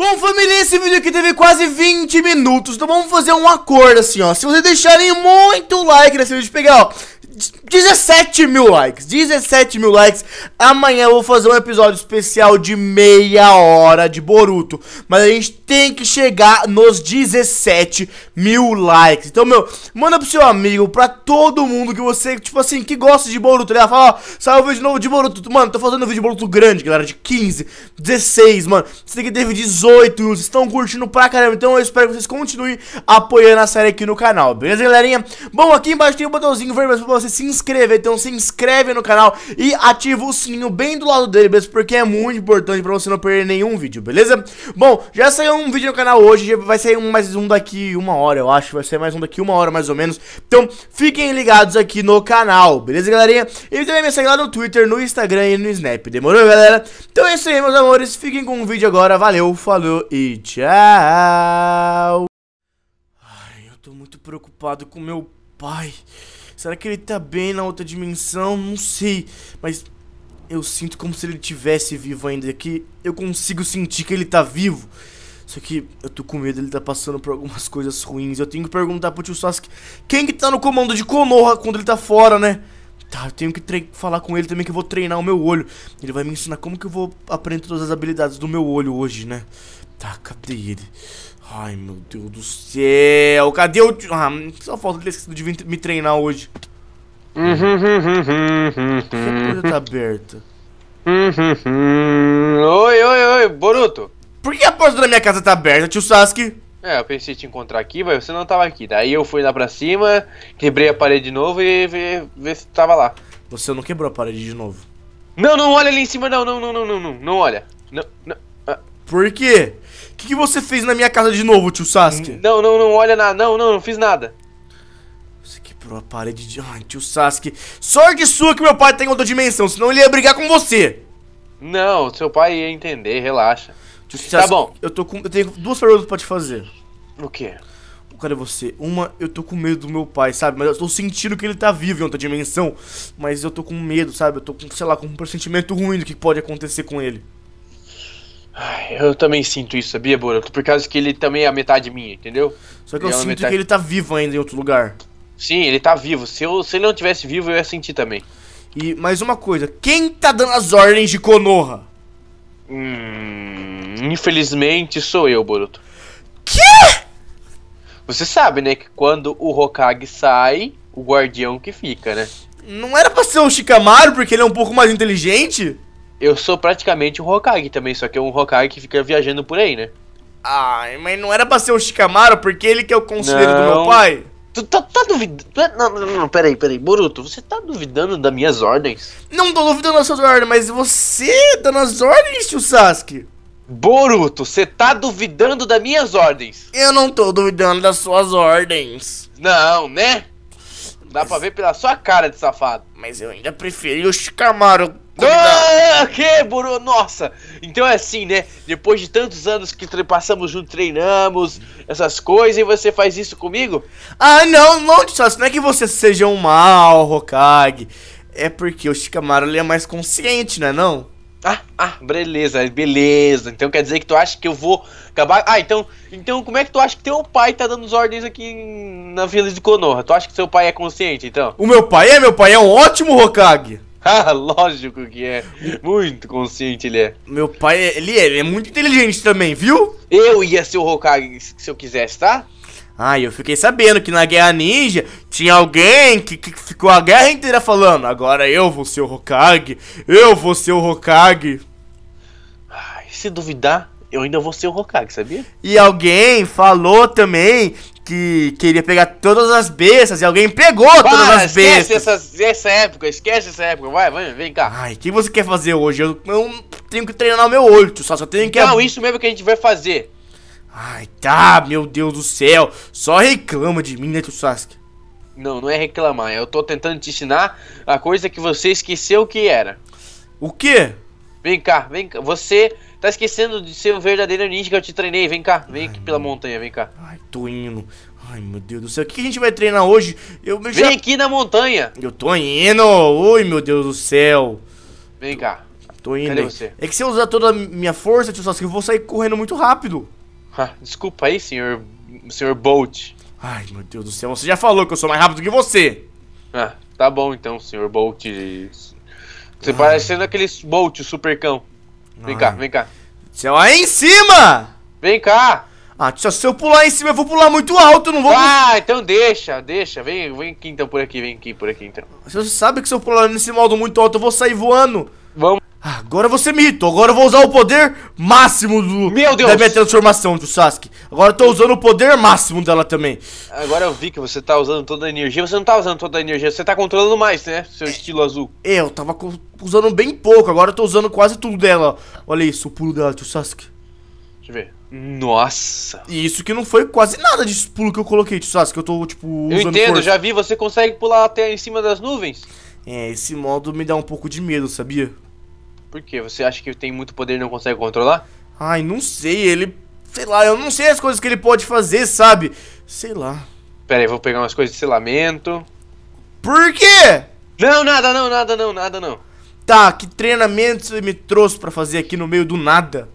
Bom, família, esse vídeo aqui teve quase 20 minutos, então vamos fazer um acordo assim, ó. Se vocês deixarem muito like nesse vídeo, pegar, ó, 17 mil likes. 17 mil likes. Amanhã eu vou fazer um episódio especial de meia hora de Boruto. Mas a gente tem que chegar nos 17 mil likes. Então, meu, manda pro seu amigo, pra todo mundo que você, tipo assim, que gosta de Boruto. Ele né? vai falar, ó, saiu um vídeo novo de Boruto. Mano, tô fazendo um vídeo de Boruto grande, galera, de 15, 16, mano. Você tem que ter 18 views. Estão curtindo pra caramba. Então eu espero que vocês continuem apoiando a série aqui no canal, beleza, galerinha? Bom, aqui embaixo tem um botãozinho vermelho pra vocês você se inscrever. Então se inscreve no canal e ativa o sininho bem do lado dele, beleza? Porque é muito importante pra você não perder nenhum vídeo, beleza? Bom, já saiu um vídeo no canal hoje, vai sair um, mais um daqui uma hora, eu acho. Vai sair mais um daqui uma hora, mais ou menos. Então fiquem ligados aqui no canal, beleza, galerinha? E também me segue lá no Twitter, no Instagram e no Snap, demorou, galera? Então é isso aí, meus amores. Fiquem com o vídeo agora. Valeu, falou e tchau! Ai, eu tô muito preocupado com meu pai. Será que ele tá bem na outra dimensão? Não sei. Mas eu sinto como se ele tivesse vivo ainda. aqui. É eu consigo sentir que ele tá vivo. Só que eu tô com medo, ele tá passando por algumas coisas ruins. Eu tenho que perguntar pro tio Sasuke quem que tá no comando de Konoha quando ele tá fora, né? Tá, eu tenho que falar com ele também que eu vou treinar o meu olho. Ele vai me ensinar como que eu vou aprender todas as habilidades do meu olho hoje, né? Tá, cadê ele? Ai, meu Deus do céu. Cadê o... Ah, só falta ter esquecido de vir me treinar hoje. a porta tá aberta. Oi, oi, oi, Boruto. Por que a porta da minha casa tá aberta, tio Sasuke? É, eu pensei te encontrar aqui, mas você não tava aqui. Daí eu fui lá pra cima, quebrei a parede de novo e ver vi se tava lá. Você não quebrou a parede de novo. Não, não olha ali em cima, não, não, não, não, não, não, não olha. Não, não. Por quê? O que, que, você fez na minha casa de novo, tio Sasuke? Não, não, não, olha nada. Não, não, não fiz nada. Você quebrou a parede de... Ai, tio Sasuke. Sorte sua que meu pai tem outra dimensão, senão ele ia brigar com você. Não, seu pai ia entender, relaxa. Tio Sasuke, tá bom. Eu, tô com... eu tenho duas perguntas pra te fazer. O quê? Cara, é você? Uma, eu tô com medo do meu pai, sabe? Mas eu tô sentindo que ele tá vivo em outra dimensão. Mas eu tô com medo, sabe? Eu tô com, sei lá, com um pressentimento ruim do que pode acontecer com ele eu também sinto isso, sabia, Boruto? Por causa que ele também é a metade minha, entendeu? Só que ele é eu é sinto metade... que ele tá vivo ainda em outro lugar. Sim, ele tá vivo. Se, eu, se ele não tivesse vivo, eu ia sentir também. E mais uma coisa, quem tá dando as ordens de Konoha? Hum, infelizmente sou eu, Boruto. Que? Você sabe, né, que quando o Hokage sai, o guardião que fica, né? Não era pra ser o Shikamaru, porque ele é um pouco mais inteligente? eu sou praticamente um Hokage também, só que é um Hokage que fica viajando por aí, né? Ai, mas não era pra ser o Shikamaru, porque ele que é o conselheiro do meu pai? Tu tá, tá duvidando. É, não, não, não, peraí, peraí. Boruto, você tá duvidando das minhas ordens? Não tô duvidando das suas ordens, mas você é dando as ordens, tio Sasuke. Boruto, você tá duvidando das minhas ordens? Eu não tô duvidando das suas ordens. Não, né? Dá mas... pra ver pela sua cara de safado. Mas eu ainda preferi o Shikamaru ah, que burro! Nossa! Então é assim, né? Depois de tantos anos que passamos junto, treinamos, essas coisas, e você faz isso comigo? Ah, não, não, Chassi, não é que você seja um mal, Hokage. É porque o Shikamaru é mais consciente, não é não? Ah, ah, beleza, beleza. Então quer dizer que tu acha que eu vou acabar. Ah, então. Então como é que tu acha que teu pai tá dando as ordens aqui na vila de Konoha? Tu acha que seu pai é consciente, então? O meu pai é, meu pai é um ótimo Hokage. Lógico que é. Muito consciente ele é. Meu pai, ele é, ele é muito inteligente também, viu? Eu ia ser o Hokage se eu quisesse, tá? Ah, eu fiquei sabendo que na Guerra Ninja tinha alguém que, que ficou a guerra inteira falando: agora eu vou ser o Hokage, eu vou ser o Hokage. Ai, se duvidar, eu ainda vou ser o Hokage, sabia? E alguém falou também que queria pegar todas as bestas e alguém pegou Para, todas as bestas. Esquece essa época, esquece essa época. Vai, vai, vem cá. Ai, o que você quer fazer hoje? Eu não tenho que treinar o meu olho, só, só tenho que. Não, isso mesmo que a gente vai fazer. Ai, tá, meu Deus do céu. Só reclama de mim, né, Sasuke? Não, não é reclamar. Eu tô tentando te ensinar a coisa que você esqueceu que era. O quê? Vem cá, vem cá. Você Tá esquecendo de ser o verdadeiro ninja que eu te treinei. Vem cá, vem Ai, aqui pela montanha, vem cá. Ai, tô indo. Ai, meu Deus do céu. O que a gente vai treinar hoje? Eu Vem já... aqui na montanha. Eu tô indo. Oi, meu Deus do céu. Vem cá. Tô indo. Cadê você? É que se eu usar toda a minha força, tio Sasuke, eu vou sair correndo muito rápido. desculpa aí, senhor, senhor Bolt. Ai, meu Deus do céu. Você já falou que eu sou mais rápido que você. Ah, tá bom então, senhor Bolt. Você Ai. parece sendo aquele Bolt, o supercão. Vem cá, ah. vem cá. Tchau, aí em cima! Vem cá! Ah, se eu pular em cima, eu vou pular muito alto, não vou. Ah, então deixa, deixa. Vem, vem aqui então por aqui, vem aqui por aqui então. Você sabe que se eu pular nesse modo muito alto, eu vou sair voando. Vamos. Agora você me irritou. Agora eu vou usar o poder máximo do, Meu Deus. da minha transformação do Sasuke. Agora eu tô usando o poder máximo dela também. Agora eu vi que você tá usando toda a energia. Você não tá usando toda a energia, você tá controlando mais, né? Seu estilo azul. Eu tava usando bem pouco. Agora eu tô usando quase tudo dela. Olha isso, o pulo dela tio Sasuke. Deixa eu ver. Nossa. E isso que não foi quase nada de pulo que eu coloquei, Sasuke. Eu tô, tipo, usando Eu entendo, força. já vi. Você consegue pular até em cima das nuvens. É, esse modo me dá um pouco de medo, sabia? Por quê? Você acha que tem muito poder e não consegue controlar? Ai, não sei, ele. Sei lá, eu não sei as coisas que ele pode fazer, sabe? Sei lá. Pera aí, vou pegar umas coisas de selamento. Por quê? Não, nada, não, nada, não, nada, não. Tá, que treinamento você me trouxe para fazer aqui no meio do nada?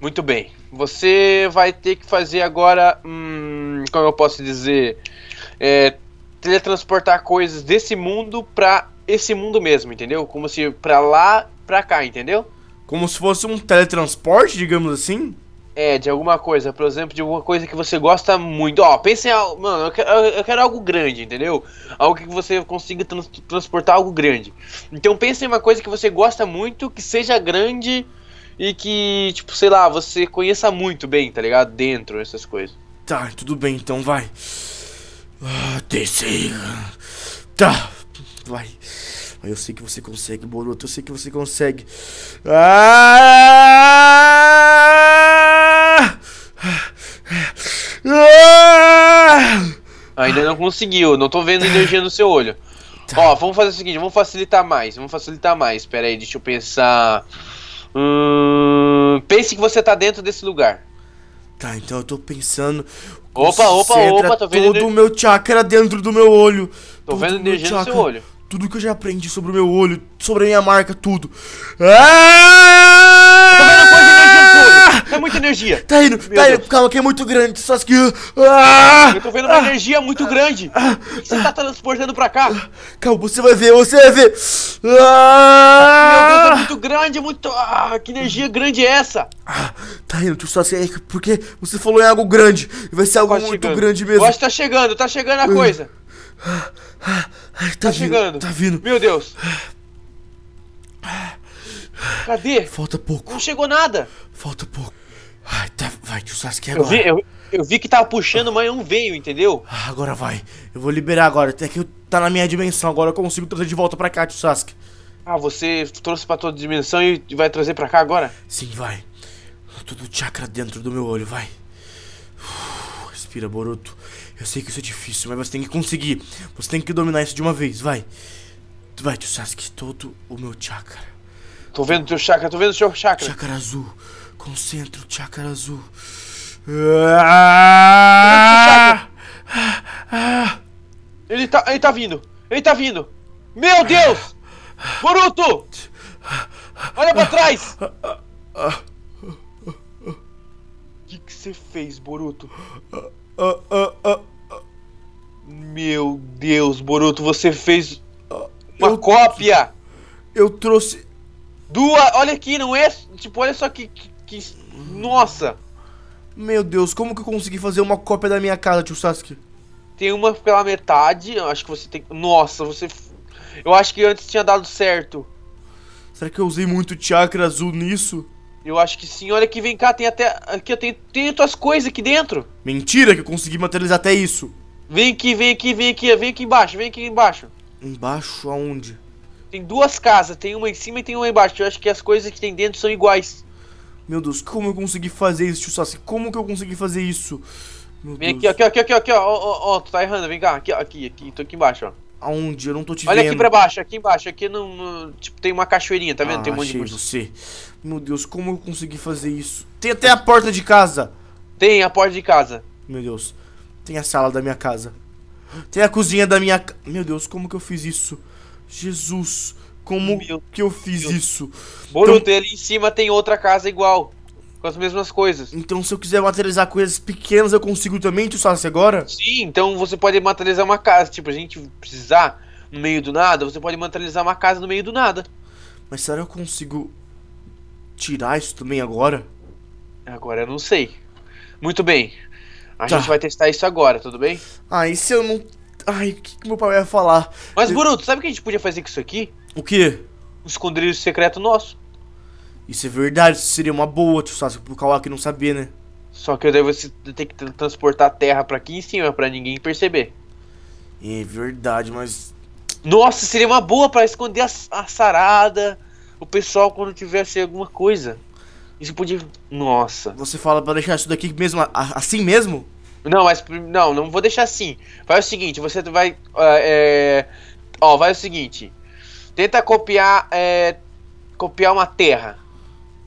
Muito bem. Você vai ter que fazer agora. Hum, como eu posso dizer? É, teletransportar coisas desse mundo pra esse mundo mesmo, entendeu? Como se pra lá pra cá, entendeu? Como se fosse um teletransporte, digamos assim? É, de alguma coisa, por exemplo, de alguma coisa que você gosta muito. Ó, pensa em. Mano, eu quero, eu quero algo grande, entendeu? Algo que você consiga trans, transportar algo grande. Então pense em uma coisa que você gosta muito, que seja grande e que, tipo, sei lá, você conheça muito bem, tá ligado? Dentro, essas coisas. Tá, tudo bem, então vai. Ah, descer. Tá, vai. Eu sei que você consegue, Boruto. Eu sei que você consegue. Ah! Ah! ah! Ainda não conseguiu. Não tô vendo energia no seu olho. Tá. Ó, vamos fazer o seguinte. Vamos facilitar mais. Vamos facilitar mais. Pera aí, deixa eu pensar. Hum, pense que você tá dentro desse lugar. Tá, então eu tô pensando. Opa, opa, opa, tô vendo. Todo o meu chakra dentro do meu olho. Tô vendo energia no seu olho. Tudo que eu já aprendi sobre o meu olho, sobre a minha marca, tudo. Ah! É muita energia. Tá indo, meu tá indo. Deus. Calma, que é muito grande. Só que. Ah! Eu tô vendo uma ah! energia muito grande. Ah! Ah! Você tá transportando pra cá. Calma, você vai ver, você vai ver. Ah! Meu Deus, é muito grande, muito. Ah, que energia grande é essa? Ah, tá indo, tu só é porque você falou em algo grande. Vai ser algo tá muito chegando. grande mesmo. Eu acho que tá chegando, tá chegando a ah. coisa tá, tá vindo, chegando. Tá vindo. Meu Deus. Cadê? Falta pouco. Não chegou nada. Falta pouco. Ai, tá, vai que o Sasuke agora. Eu vi, eu, eu vi que tava puxando, mas não veio, entendeu? Ah, agora vai. Eu vou liberar agora. Até que tá na minha dimensão. Agora eu consigo trazer de volta pra cá, tio Sasuke. Ah, você trouxe pra tua dimensão e vai trazer pra cá agora? Sim, vai. Tudo chakra dentro do meu olho, vai. Uf. Respira, Boruto. Eu sei que isso é difícil, mas você tem que conseguir. Você tem que dominar isso de uma vez, vai. Vai, tio Sasuke, todo o meu chakra. Tô vendo teu chakra, tô vendo o seu chakra. Chakra azul. Concentro, chakra azul. ele tá, ele tá vindo. Ele tá vindo. Meu Deus! Boruto! Olha pra trás! O que você fez, Boruto? Ah, ah, ah, ah, Meu Deus, Boruto, você fez uma eu, cópia! Eu trouxe. Duas! Olha aqui, não é. Tipo, olha só que. que, que... Nossa! Meu Deus, como que eu consegui fazer uma cópia da minha casa, tio Sasuke? Tem uma pela metade, eu acho que você tem. Nossa, você. Eu acho que antes tinha dado certo. Será que eu usei muito chakra azul nisso? Eu acho que sim. Olha que vem cá, tem até. Aqui eu tenho, tenho tuas coisas aqui dentro. Mentira que eu consegui materializar até isso. Vem aqui, vem aqui, vem aqui, vem aqui embaixo, vem aqui embaixo. Embaixo aonde? Tem duas casas, tem uma em cima e tem uma embaixo. Eu acho que as coisas que tem dentro são iguais. Meu Deus, como eu consegui fazer isso, tio Sassi? Como que eu consegui fazer isso? Meu vem Deus. aqui, aqui, ó, aqui, ó, aqui, ó, ó, ó, ó, tu tá errando, vem cá, aqui, aqui, aqui, tô aqui embaixo, ó. Aonde? Eu não tô te Olha vendo. Olha aqui pra baixo, aqui embaixo, aqui no, no, Tipo, tem uma cachoeirinha, tá vendo? Ah, tem um ah, monte de você. Meu Deus, como eu consegui fazer isso? Tem até a porta de casa. Tem a porta de casa. Meu Deus. Tem a sala da minha casa. Tem a cozinha da minha... Meu Deus, como que eu fiz isso? Jesus, como Meu que eu fiz Deus. isso? Boruto, então... ali em cima tem outra casa igual com as mesmas coisas. Então, se eu quiser materializar coisas pequenas, eu consigo também, tu sabe agora? Sim, então você pode materializar uma casa. Tipo, a gente precisar no meio do nada, você pode materializar uma casa no meio do nada. Mas será que eu consigo tirar isso também agora? Agora eu não sei. Muito bem. A tá. gente vai testar isso agora, tudo bem? Ah, e se eu não. Ai, o que, que meu pai vai falar? Mas, eu... Boruto, sabe o que a gente podia fazer com isso aqui? O quê? Um esconderijo secreto nosso. Isso é verdade, isso seria uma boa, tio Sasuke, pro Kawaki não saber, né? Só que eu devo ter que transportar a terra para aqui em cima para ninguém perceber. É verdade, mas. Nossa, seria uma boa para esconder a, a, sarada, o pessoal quando tivesse alguma coisa. Isso podia. Nossa. Você fala para deixar isso daqui mesmo assim mesmo? Não, mas não, não vou deixar assim. Vai o seguinte, você vai, ah, é... ó, vai o seguinte. Tenta copiar, é... copiar uma terra.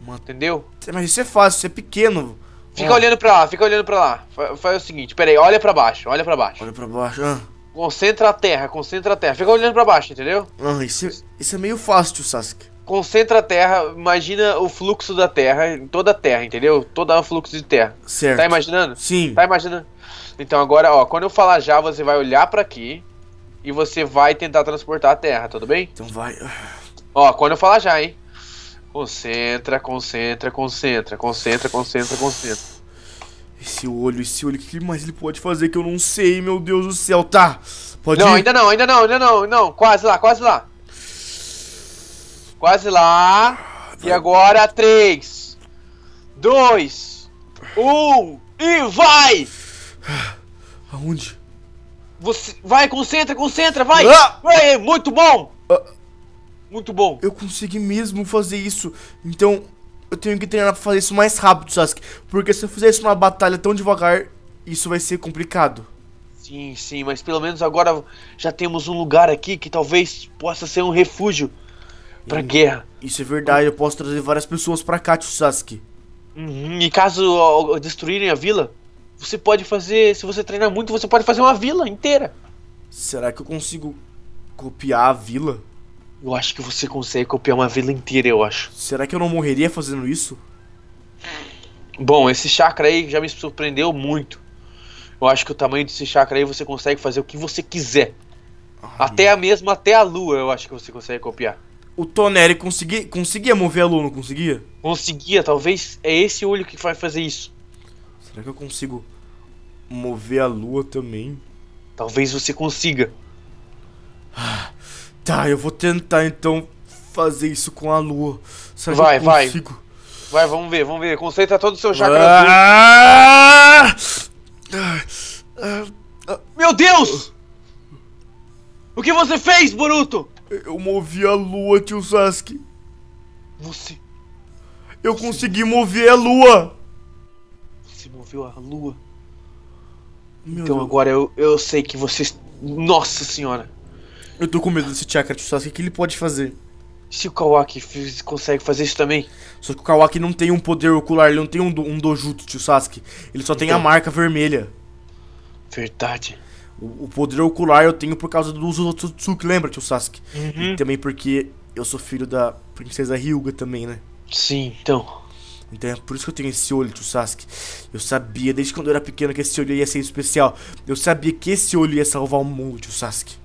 Entendeu? Mas isso é fácil, isso é pequeno. Fica ah. olhando pra lá, fica olhando pra lá. Faz, faz o seguinte, peraí, olha pra baixo, olha pra baixo. Olha pra baixo, ah. Concentra a terra, concentra a terra. Fica olhando pra baixo, entendeu? Ah, isso, é, isso é meio fácil, tio Sasuke. Concentra a terra, imagina o fluxo da terra, toda a terra, entendeu? Todo o fluxo de terra. Certo. Tá imaginando? Sim. Tá imaginando? Então agora, ó, quando eu falar já, você vai olhar pra aqui e você vai tentar transportar a terra, tudo bem? Então vai. Ó, quando eu falar já, hein? Concentra, concentra, concentra, concentra, concentra, concentra. Esse olho, esse olho, o que mais ele pode fazer que eu não sei, meu Deus do céu, tá? Pode não, ir? ainda não, ainda não, ainda não, não, quase lá, quase lá. Quase lá. Vai. E agora, 3, 2, 1 e vai! Aonde? Você. Vai, concentra, concentra, vai! Ah! Vai, é muito bom! Ah. Muito bom. Eu consegui mesmo fazer isso. Então, eu tenho que treinar pra fazer isso mais rápido, Sasuke. Porque se eu fizer isso numa batalha tão devagar, isso vai ser complicado. Sim, sim, mas pelo menos agora já temos um lugar aqui que talvez possa ser um refúgio pra e, guerra. Isso é verdade, eu posso trazer várias pessoas pra cá, Sasuke. Uhum, e caso ó, destruírem a vila, você pode fazer, se você treinar muito, você pode fazer uma vila inteira. Será que eu consigo copiar a vila? Eu acho que você consegue copiar uma vila inteira, eu acho. Será que eu não morreria fazendo isso? Bom, esse chakra aí já me surpreendeu muito. Eu acho que o tamanho desse chakra aí você consegue fazer o que você quiser. Ai. Até a mesma, até a lua, eu acho que você consegue copiar. O Toneri conseguia, conseguia mover a lua, não conseguia? Conseguia, talvez é esse olho que vai fazer isso. Será que eu consigo mover a lua também? Talvez você consiga. Ah. Tá, eu vou tentar então fazer isso com a lua. vai, consigo? vai. Vai, vamos ver, vamos ver. Concentra todo o seu chakra ah! Ah! Ah! ah! Meu Deus! O que você fez, Boruto? Eu movi a lua, tio Sasuke. Você. Eu você... consegui mover a lua! Você moveu a lua? Meu então Deus. agora eu, eu sei que você. Nossa senhora! Eu tô com medo desse chakra de tipo, Sasuke, o que ele pode fazer? Se o Kawaki consegue fazer isso também. Só que o Kawaki não tem um poder ocular, ele não tem um, do, um dojutsu, Sasuke. Ele só tem a então. marca vermelha. Verdade. O, o, poder ocular eu tenho por causa do uso do Tsutsuki, lembra, tio Sasuke? Uhum. E também porque eu sou filho da princesa Ryuga também, né? Sim, então. Então é por isso que eu tenho esse olho, tio Sasuke. Eu sabia, desde quando eu era pequeno, que esse olho ia ser especial. Eu sabia que esse olho ia salvar o mundo, tio Sasuke.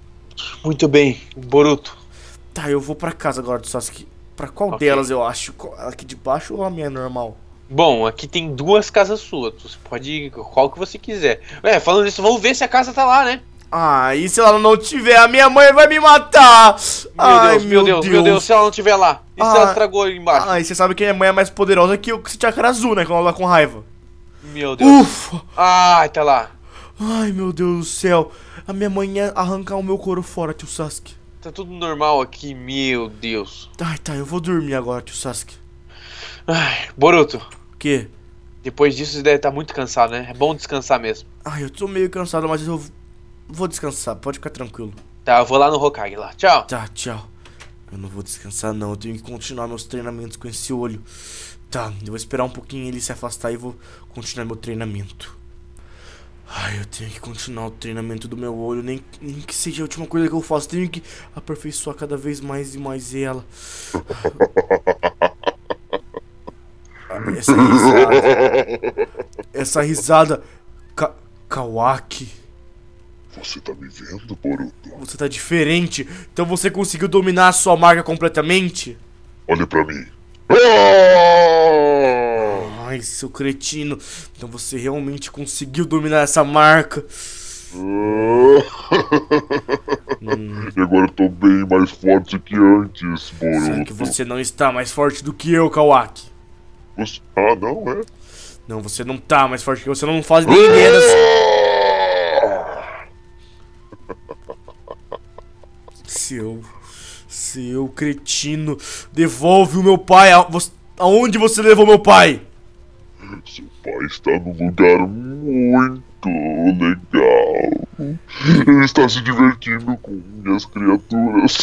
Muito bem, Boruto. Tá, eu vou para casa agora do Sasuke. Pra qual okay. delas eu acho? Aqui de baixo ou a minha normal? Bom, aqui tem duas casas suas. Você pode ir qual que você quiser. É, falando isso, vamos ver se a casa tá lá, né? Ah, e se ela não tiver, a minha mãe vai me matar! Meu Ai, Deus, meu Deus, Deus, meu Deus, se ela não tiver lá? E ah, se ela ah, estragou ali embaixo? Ah, e você sabe que a minha mãe é mais poderosa que o chakra azul, né? Quando ela tá com raiva. Meu Deus. Ufa! Ai, tá lá. Ai, meu Deus do céu. A minha mãe ia arrancar o meu couro fora, tio Sasuke. Tá tudo normal aqui, meu Deus. Ai, tá, eu vou dormir agora, tio Sasuke. Ai, Boruto. O quê? Depois disso você deve estar tá muito cansado, né? É bom descansar mesmo. Ai, eu tô meio cansado, mas eu vou descansar, pode ficar tranquilo. Tá, eu vou lá no Hokage lá. Tchau. Tá, tchau. Eu não vou descansar não, eu tenho que continuar meus treinamentos com esse olho. Tá, eu vou esperar um pouquinho ele se afastar e vou continuar meu treinamento. Ai, eu tenho que continuar o treinamento do meu olho, nem, nem que seja a última coisa que eu faço. Tenho que aperfeiçoar cada vez mais e mais ela. Essa risada. Essa risada. Ka Kawaki. Você tá me vendo, Boruto? Você tá diferente. Então você conseguiu dominar a sua marca completamente? Olha pra mim. Ah! seu cretino. Então você realmente conseguiu dominar essa marca. hum. E agora eu tô bem mais forte que antes, Boruto. Só que você não está mais forte do que eu, Kawaki. Você... Ah, não, é? Não, você não tá mais forte que eu, você não faz nem ideia Seu... Seu cretino, devolve o meu pai. A... Aonde você levou meu pai? papai está num lugar muito legal. Ele está se divertindo com minhas criaturas.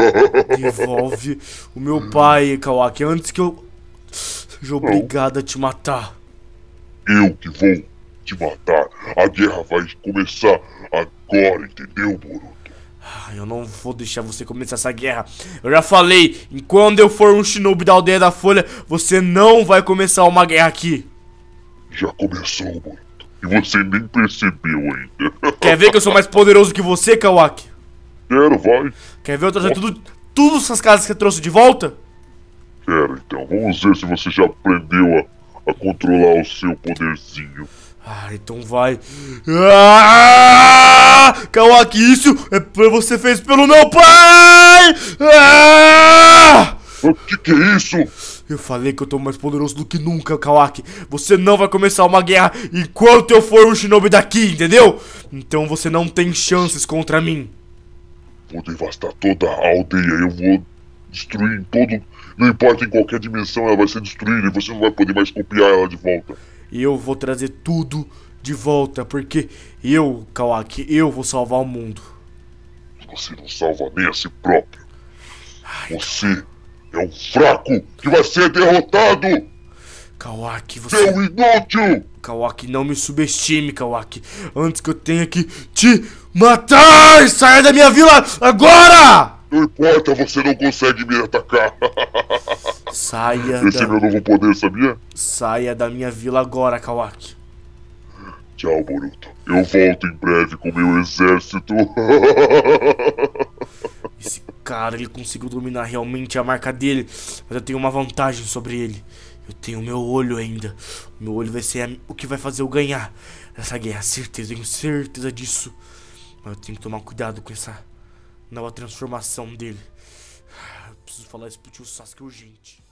Devolve o meu pai, Kawaki, antes que eu seja obrigado a te matar. Eu que vou te matar. A guerra vai começar agora, entendeu, Boruto? Ah, eu não vou deixar você começar essa guerra. Eu já falei, enquanto eu for um shinobi da aldeia da Folha, você não vai começar uma guerra aqui. Já começou muito. E você nem percebeu ainda. Quer ver que eu sou mais poderoso que você, Kawaki? Quero, vai. Quer ver eu trazer tudo, tudo essas casas que você trouxe de volta? Quero, então. Vamos ver se você já aprendeu a, a controlar o seu poderzinho. Ah, então vai. Ah, Kawaki, isso é porque você fez pelo meu pai! Ah! O que, que é isso? Eu falei que eu tô mais poderoso do que nunca, Kawaki. Você não vai começar uma guerra enquanto eu for um shinobi daqui, entendeu? Então você não tem chances contra mim. Vou devastar toda a aldeia. Eu vou destruir em todo. Não importa em qualquer dimensão, ela vai ser destruída e você não vai poder mais copiar ela de volta. E eu vou trazer tudo de volta, porque eu, Kawaki, eu vou salvar o mundo. Você não salva nem a si próprio. Ai, você é um fraco que vai ser derrotado! Kawaki, você. Seu inútil! Kawaki, não me subestime, Kawaki. Antes que eu tenha que te matar! Saia da minha vila agora! Não importa, você não consegue me atacar. Saia Esse da... é meu novo poder, sabia? Saia da minha vila agora, Kawaki. Tchau, Boruto. Eu volto em breve com meu exército. Esse cara, ele conseguiu dominar realmente a marca dele. Mas eu tenho uma vantagem sobre ele. Eu tenho meu olho ainda. O meu olho vai ser a... o que vai fazer eu ganhar essa guerra. Certeza, tenho certeza disso. Mas eu tenho que tomar cuidado com essa nova transformação dele. Ah, eu preciso falar isso pro tio Sasuke urgente.